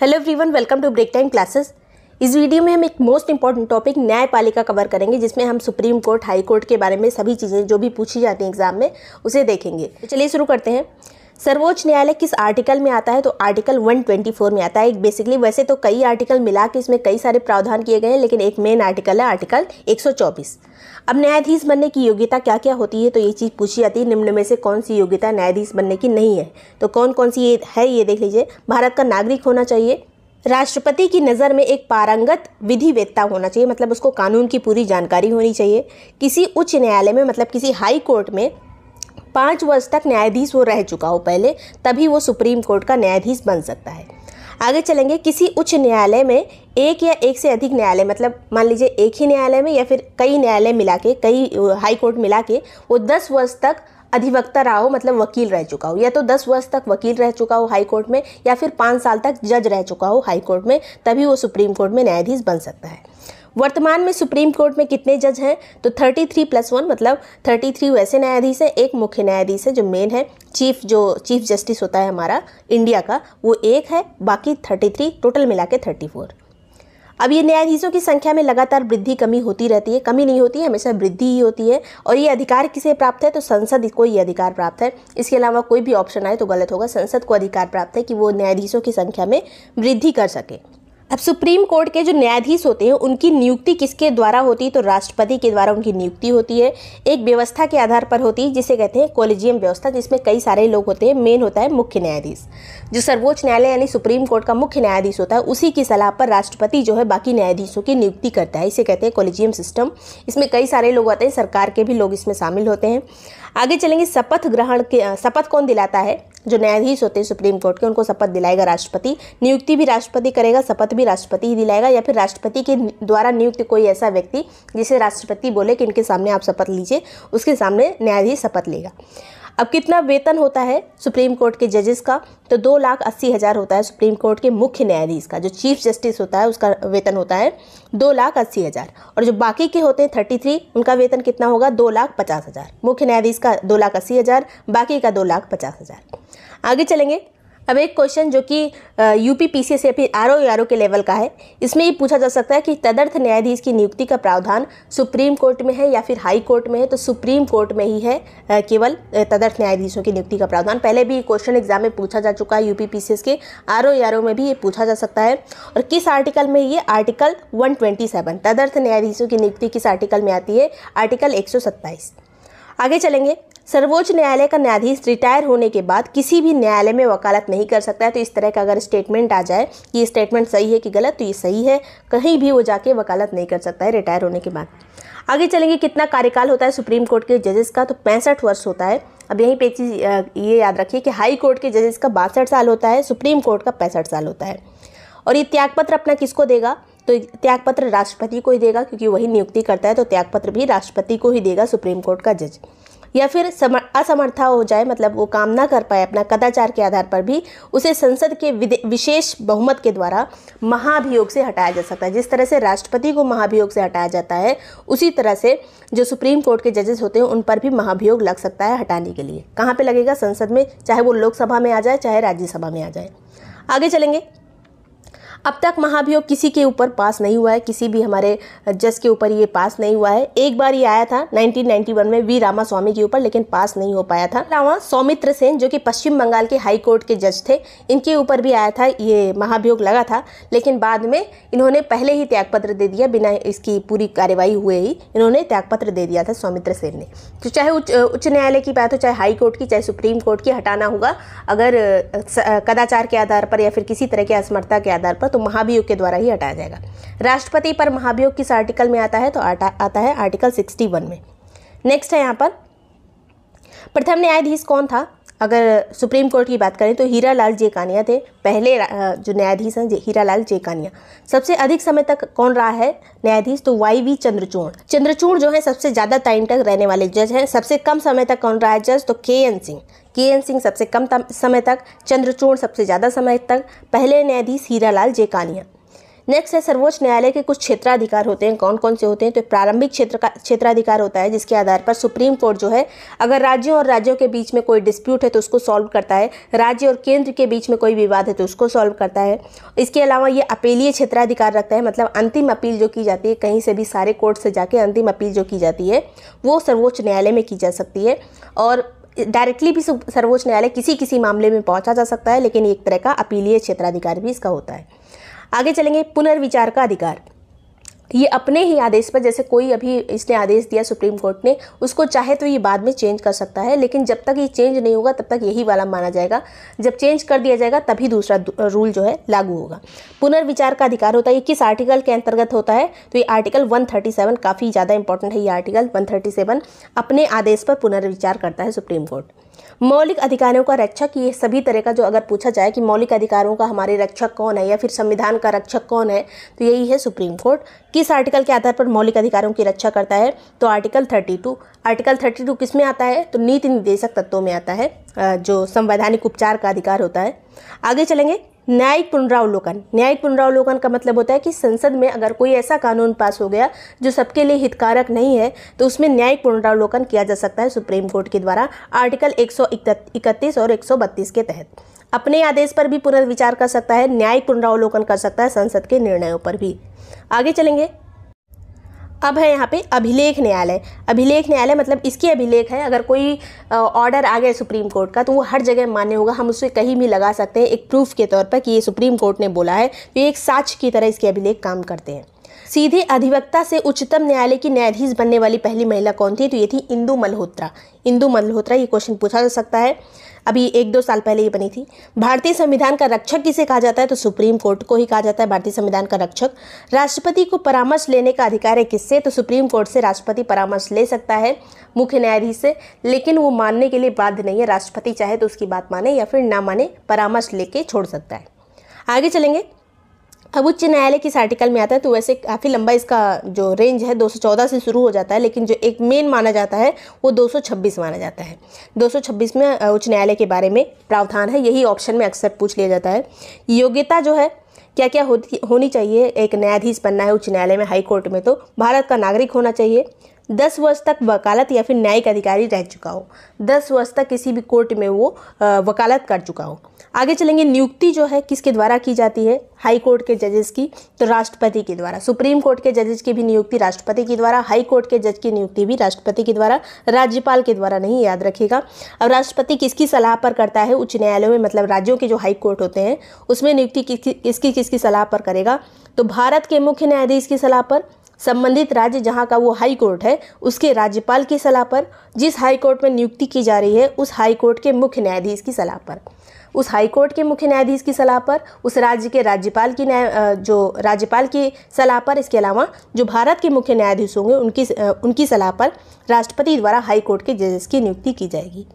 hello everyone welcome to Break Time Classes इस वीडियो में हम एक मोस्ट इंपॉर्टेंट टॉपिक न्यायपालिका कवर करेंगे जिसमें हम सुप्रीम कोर्ट हाई कोर्ट के बारे में सभी चीज़ें जो भी पूछी जाती हैं एग्जाम में उसे देखेंगे तो चलिए शुरू करते हैं सर्वोच्च न्यायालय किस आर्टिकल में आता है तो आर्टिकल 124 में आता है बेसिकली वैसे तो कई आर्टिकल मिला के इसमें कई सारे प्रावधान किए गए हैं लेकिन एक मेन आर्टिकल है आर्टिकल 124 अब न्यायाधीश बनने की योग्यता क्या क्या होती है तो ये चीज़ पूछी जाती है निम्न में से कौन सी योग्यता न्यायाधीश बनने की नहीं है तो कौन कौन सी ये है ये देख लीजिए भारत का नागरिक होना चाहिए राष्ट्रपति की नज़र में एक पारंगत विधिवेत्ता होना चाहिए मतलब उसको कानून की पूरी जानकारी होनी चाहिए किसी उच्च न्यायालय में मतलब किसी हाई कोर्ट में पाँच वर्ष तक न्यायाधीश वो रह चुका हो पहले तभी वो सुप्रीम कोर्ट का न्यायाधीश बन सकता है आगे चलेंगे किसी उच्च न्यायालय में एक या एक से अधिक न्यायालय मतलब मान लीजिए एक ही न्यायालय में या फिर कई न्यायालय मिला के कई हाई कोर्ट मिला के वो दस वर्ष तक अधिवक्ता रहा हो मतलब वकील रह चुका हो या तो दस वर्ष तक वकील रह चुका हो हाई कोर्ट में या फिर पाँच साल तक जज रह चुका हो हाई कोर्ट में तभी वो सुप्रीम कोर्ट में न्यायाधीश बन सकता है वर्तमान में सुप्रीम कोर्ट में कितने जज हैं तो 33 प्लस वन मतलब 33 वैसे न्यायाधीश हैं एक मुख्य न्यायाधीश है जो मेन है चीफ जो चीफ जस्टिस होता है हमारा इंडिया का वो एक है बाकी 33 टोटल मिला के थर्टी अब ये न्यायाधीशों की संख्या में लगातार वृद्धि कमी होती रहती है कमी नहीं होती है हमेशा वृद्धि ही होती है और ये अधिकार किसे प्राप्त है तो संसद को ये अधिकार प्राप्त है इसके अलावा कोई भी ऑप्शन आए तो गलत होगा संसद को अधिकार प्राप्त है कि वो न्यायाधीशों की संख्या में वृद्धि कर सके अब सुप्रीम कोर्ट के जो न्यायाधीश होते हैं उनकी नियुक्ति किसके द्वारा होती है तो राष्ट्रपति के द्वारा उनकी नियुक्ति होती है एक व्यवस्था के आधार पर होती है जिसे कहते हैं कॉलेजियम व्यवस्था जिसमें कई सारे लोग होते हैं मेन होता है मुख्य न्यायाधीश जो सर्वोच्च न्यायालय यानी सुप्रीम कोर्ट का मुख्य न्यायाधीश होता है उसी की सलाह पर राष्ट्रपति जो है बाकी न्यायाधीशों की नियुक्ति करता है इसे कहते हैं कॉलेजियम सिस्टम इसमें कई सारे लोग आते हैं सरकार के भी लोग इसमें शामिल होते हैं आगे चलेंगे शपथ ग्रहण के शपथ कौन दिलाता है जो न्यायाधीश होते हैं सुप्रीम कोर्ट के उनको शपथ दिलाएगा राष्ट्रपति नियुक्ति भी राष्ट्रपति करेगा शपथ भी राष्ट्रपति ही दिलाएगा या फिर राष्ट्रपति के द्वारा नियुक्त कोई ऐसा व्यक्ति जिसे राष्ट्रपति बोले कि इनके सामने आप शपथ लीजिए उसके सामने न्यायाधीश शपथ लेगा अब कितना वेतन होता है सुप्रीम कोर्ट के जजेस का तो दो लाख अस्सी हज़ार होता है सुप्रीम कोर्ट के मुख्य न्यायाधीश का जो चीफ जस्टिस होता है उसका वेतन होता है दो लाख अस्सी हज़ार और जो बाकी के होते हैं थर्टी थ्री उनका वेतन कितना होगा दो लाख पचास हज़ार मुख्य न्यायाधीश का दो लाख अस्सी हज़ार बाकी का दो लाख पचास हज़ार आगे चलेंगे अब एक क्वेश्चन जो कि यूपी पी से फिर आर ओ आर ओ के लेवल का है इसमें ये पूछा जा सकता है कि तदर्थ न्यायाधीश की नियुक्ति का प्रावधान सुप्रीम कोर्ट में है या फिर हाई कोर्ट में है तो सुप्रीम कोर्ट में ही है केवल तदर्थ न्यायाधीशों की नियुक्ति का प्रावधान पहले भी क्वेश्चन एग्जाम में पूछा जा चुका है यू पी के आर ओ में भी ये पूछा जा सकता है और किस आर्टिकल में ये आर्टिकल वन तदर्थ न्यायाधीशों की नियुक्ति किस आर्टिकल में आती है आर्टिकल एक आगे चलेंगे सर्वोच्च न्यायालय का न्यायाधीश रिटायर होने के बाद किसी भी न्यायालय में वकालत नहीं कर सकता है तो इस तरह का अगर स्टेटमेंट आ जाए कि ये स्टेटमेंट सही है कि गलत तो ये सही है कहीं भी वो जाके वकालत नहीं कर सकता है रिटायर होने के बाद आगे चलेंगे कितना कार्यकाल होता है सुप्रीम कोर्ट के जजेस का तो पैंसठ वर्ष होता है अब यहीं पे चीज़ ये याद रखिए कि हाई कोर्ट के जजेस का बासठ साल होता है सुप्रीम कोर्ट का पैंसठ साल होता है और ये त्यागपत्र अपना किसको देगा तो त्यागपत्र राष्ट्रपति को ही देगा क्योंकि वही नियुक्ति करता है तो त्यागपत्र भी राष्ट्रपति को ही देगा सुप्रीम कोर्ट का जज या फिर असमर्था हो जाए मतलब वो काम ना कर पाए अपना कदाचार के आधार पर भी उसे संसद के विशेष बहुमत के द्वारा महाभियोग से हटाया जा सकता है जिस तरह से राष्ट्रपति को महाभियोग से हटाया जाता है उसी तरह से जो सुप्रीम कोर्ट के जजेस होते हैं उन पर भी महाभियोग लग सकता है हटाने के लिए कहाँ पर लगेगा संसद में चाहे वो लोकसभा में आ जाए चाहे राज्यसभा में आ जाए आगे चलेंगे अब तक महाभियोग किसी के ऊपर पास नहीं हुआ है किसी भी हमारे जज के ऊपर ये पास नहीं हुआ है एक बार ये आया था 1991 में वी रामा स्वामी के ऊपर लेकिन पास नहीं हो पाया था रामा सौमित्र सेन जो कि पश्चिम बंगाल के हाई कोर्ट के जज थे इनके ऊपर भी आया था ये महाभियोग लगा था लेकिन बाद में इन्होंने पहले ही त्यागपत्र दे दिया बिना इसकी पूरी कार्यवाही हुए ही इन्होंने त्यागपत्र दे दिया था सौमित्र सेन ने तो चाहे उच्च न्यायालय की बात हो चाहे हाई कोर्ट की चाहे सुप्रीम कोर्ट की हटाना होगा अगर कदाचार के आधार पर या फिर किसी तरह की असमर्थता के आधार पर तो महाभियोग के द्वारा ही हटाया जाएगा राष्ट्रपति पर महाभियोग किस आर्टिकल में आता है तो आटा आता है आर्टिकल सिक्सटी वन में नेक्स्ट है यहाँ पर प्रथम न्यायाधीश कौन था अगर सुप्रीम कोर्ट की बात करें तो हीरा लाल जेकानिया थे पहले जो न्यायाधीश हैं हीरा लाल जेकानिया सबसे अधिक समय तक कौन रहा है न्यायाधीश तो वाई वी चंद्रचूड़ चंद्रचूड़ जो है सबसे ज़्यादा टाइम तक रहने वाले जज हैं सबसे कम समय तक कौन रहा है जज तो के एन सिंह के एन सिंह सबसे कम समय तक चंद्रचूड़ सबसे ज़्यादा समय तक पहले न्यायाधीश हीरा लाल जेकानिया नेक्स्ट है सर्वोच्च न्यायालय के कुछ क्षेत्राधिकार होते हैं कौन कौन से होते हैं तो प्रारंभिक क्षेत्र का क्षेत्राधिकार होता है जिसके आधार पर सुप्रीम कोर्ट जो है अगर राज्यों और राज्यों के बीच में कोई डिस्प्यूट है तो उसको सॉल्व करता है राज्य और केंद्र के बीच में कोई विवाद है तो उसको सॉल्व करता है इसके अलावा ये अपीलीय क्षेत्राधिकार रखता है मतलब अंतिम अपील जो की जाती है कहीं से भी सारे कोर्ट से जाके अंतिम अपील जो की जाती है वो सर्वोच्च न्यायालय में की जा सकती है और डायरेक्टली भी सर्वोच्च न्यायालय किसी किसी मामले में पहुंचा जा सकता है लेकिन एक तरह का अपीलीय क्षेत्राधिकार भी इसका होता है आगे चलेंगे पुनर्विचार का अधिकार ये अपने ही आदेश पर जैसे कोई अभी इसने आदेश दिया सुप्रीम कोर्ट ने उसको चाहे तो ये बाद में चेंज कर सकता है लेकिन जब तक ये चेंज नहीं होगा तब तक यही वाला माना जाएगा जब चेंज कर दिया जाएगा तभी दूसरा रूल जो है लागू होगा पुनर्विचार का अधिकार होता है ये किस आर्टिकल के अंतर्गत होता है तो ये आर्टिकल वन काफ़ी ज़्यादा इंपॉर्टेंट है ये आर्टिकल वन अपने आदेश पर पुनर्विचार करता है सुप्रीम कोर्ट मौलिक अधिकारों का रक्षक ये सभी तरह का जो अगर पूछा जाए कि मौलिक अधिकारों का हमारे रक्षक कौन है या फिर संविधान का रक्षक कौन है तो यही है सुप्रीम कोर्ट किस आर्टिकल के आधार पर मौलिक अधिकारों की रक्षा करता है तो आर्टिकल 32 आर्टिकल 32 किस में आता है तो नीति निर्देशक तत्वों में आता है जो संवैधानिक उपचार का अधिकार होता है आगे चलेंगे न्यायिक पुनरावलोकन न्यायिक पुनरावलोकन का मतलब होता है कि संसद में अगर कोई ऐसा कानून पास हो गया जो सबके लिए हितकारक नहीं है तो उसमें न्यायिक पुनरावलोकन किया जा सकता है सुप्रीम कोर्ट के द्वारा आर्टिकल एक और एक के तहत अपने आदेश पर भी पुनर्विचार कर सकता है न्यायिक पुनरावलोकन कर सकता है संसद के निर्णयों पर भी आगे चलेंगे अब है यहाँ पे अभिलेख न्यायालय अभिलेख न्यायालय मतलब इसकी अभिलेख है अगर कोई ऑर्डर आ गया सुप्रीम कोर्ट का तो वो हर जगह मान्य होगा हम उसे कहीं भी लगा सकते हैं एक प्रूफ के तौर पर कि ये सुप्रीम कोर्ट ने बोला है तो ये एक साक्ष की तरह इसके अभिलेख काम करते हैं सीधे अधिवक्ता से उच्चतम न्यायालय की न्यायाधीश बनने वाली पहली महिला कौन थी तो ये थी इंदू मल्होत्रा इंदू मल्होत्रा ये क्वेश्चन पूछा जा सकता है अभी एक दो साल पहले ये बनी थी भारतीय संविधान का रक्षक किसे कहा जाता है तो सुप्रीम कोर्ट को ही कहा जाता है भारतीय संविधान का रक्षक राष्ट्रपति को परामर्श लेने का अधिकार है किससे तो सुप्रीम कोर्ट से राष्ट्रपति परामर्श ले सकता है मुख्य न्यायाधीश से लेकिन वो मानने के लिए बाध्य नहीं है राष्ट्रपति चाहे तो उसकी बात माने या फिर ना माने परामर्श लेके छोड़ सकता है आगे चलेंगे अब उच्च न्यायालय किस आर्टिकल में आता है तो वैसे काफ़ी लंबा इसका जो रेंज है 214 से शुरू हो जाता है लेकिन जो एक मेन माना जाता है वो 226 माना जाता है 226 में उच्च न्यायालय के बारे में प्रावधान है यही ऑप्शन में अक्सर पूछ लिया जाता है योग्यता जो है क्या क्या होती होनी चाहिए एक न्यायाधीश बनना है उच्च न्यायालय में हाई कोर्ट में तो भारत का नागरिक होना चाहिए दस वर्ष तक वकालत या फिर न्यायिक अधिकारी रह चुका हो दस वर्ष तक किसी भी कोर्ट में वो वकालत कर चुका हो आगे चलेंगे नियुक्ति जो है किसके द्वारा की जाती है हाई कोर्ट के जजेस की तो राष्ट्रपति के द्वारा सुप्रीम कोर्ट के जजेस की भी नियुक्ति राष्ट्रपति के द्वारा हाई कोर्ट के जज की नियुक्ति भी राष्ट्रपति के द्वारा राज्यपाल के द्वारा नहीं याद रखेगा अब राष्ट्रपति किसकी सलाह पर करता है उच्च न्यायालयों में मतलब राज्यों के जो हाई कोर्ट होते हैं उसमें नियुक्ति किसकी किसकी सलाह पर करेगा तो भारत के मुख्य न्यायाधीश की सलाह पर संबंधित राज्य जहाँ का वो हाई कोर्ट है उसके राज्यपाल की सलाह पर जिस हाई कोर्ट में नियुक्ति की जा रही है उस हाई कोर्ट के मुख्य न्यायाधीश की सलाह पर उस हाई कोर्ट के मुख्य न्यायाधीश की सलाह पर उस राज्य के राज्यपाल की न्याय जो राज्यपाल की सलाह पर इसके अलावा जो भारत के मुख्य न्यायाधीश होंगे उनकी उनकी सलाह पर राष्ट्रपति द्वारा हाई कोर्ट के जजेस की नियुक्ति की जाएगी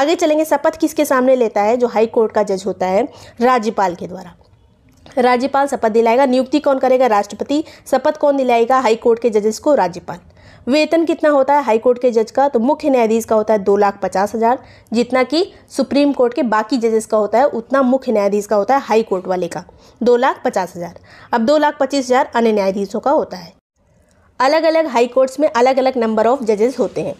आगे चलेंगे शपथ किसके सामने लेता है जो हाई कोर्ट का जज होता है राज्यपाल के द्वारा राज्यपाल शपथ दिलाएगा नियुक्ति कौन करेगा राष्ट्रपति शपथ कौन दिलाएगा हाईकोर्ट के जजेस को राज्यपाल वेतन कितना होता है हाईकोर्ट के जज का तो मुख्य न्यायाधीश का होता है दो लाख पचास हज़ार जितना कि सुप्रीम कोर्ट के बाकी जजेस का होता है उतना मुख्य न्यायाधीश का होता है हाई कोर्ट वाले का दो लाख पचास हज़ार अब दो लाख पच्चीस हज़ार अन्य न्यायाधीशों का होता है अलग अलग हाई कोर्ट्स में अलग अलग नंबर ऑफ जजेस होते हैं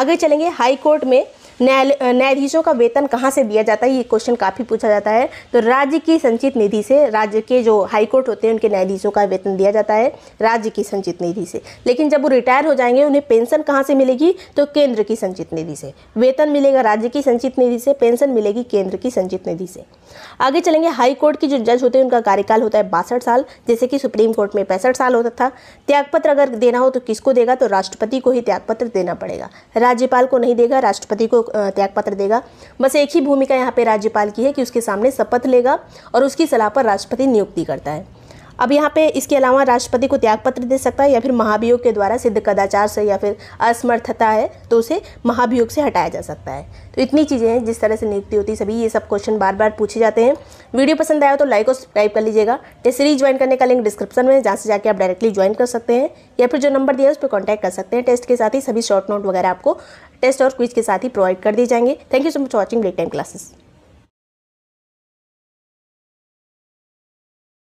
आगे चलेंगे हाई कोर्ट में न्यायालय न्यायाधीशों का वेतन कहाँ से दिया जाता है ये क्वेश्चन काफ़ी पूछा जाता है तो राज्य की संचित निधि से राज्य के जो हाईकोर्ट होते हैं उनके न्यायाधीशों का वेतन दिया जाता है राज्य की संचित निधि से लेकिन जब वो रिटायर हो जाएंगे उन्हें पेंशन कहाँ से मिलेगी तो केंद्र की संचित निधि से वेतन मिलेगा राज्य की संचित निधि से पेंशन मिलेगी केंद्र की संचित निधि से आगे चलेंगे हाईकोर्ट की जो जज होते हैं उनका कार्यकाल होता है बासठ साल जैसे कि सुप्रीम कोर्ट में पैंसठ साल होता था त्यागपत्र अगर देना हो तो किसको देगा तो राष्ट्रपति को ही त्यागपत्र देना पड़ेगा राज्यपाल को नहीं देगा राष्ट्रपति को त्यागपत्र देगा बस एक ही भूमिका यहाँ पे राज्यपाल की है कि उसके सामने शपथ लेगा और उसकी सलाह पर राष्ट्रपति नियुक्ति करता है अब यहाँ पे इसके अलावा राष्ट्रपति को त्यागपत्र दे सकता है या फिर महाभियोग के द्वारा सिद्ध कदाचार से या फिर असमर्थता है तो उसे महाभियोग से हटाया जा सकता है तो इतनी चीज़ें हैं जिस तरह से नियुक्ति होती है सभी ये सब क्वेश्चन बार बार पूछे जाते हैं वीडियो पसंद आया तो लाइक और सब्सक्राइब कर लीजिएगा सीरीज ज्वाइन करने का लिंक डिस्क्रिप्शन में जहाँ से जाकर आप डायरेक्टली ज्वाइन कर सकते हैं या फिर जो नंबर दिया है उस पर कॉन्टैक्ट कर सकते हैं टेस्ट के साथ ही सभी शॉर्ट नोट वगैरह आपको टेस्ट और क्विज के साथ ही प्रोवाइड कर दिए जाएंगे thank you so much watching late time classes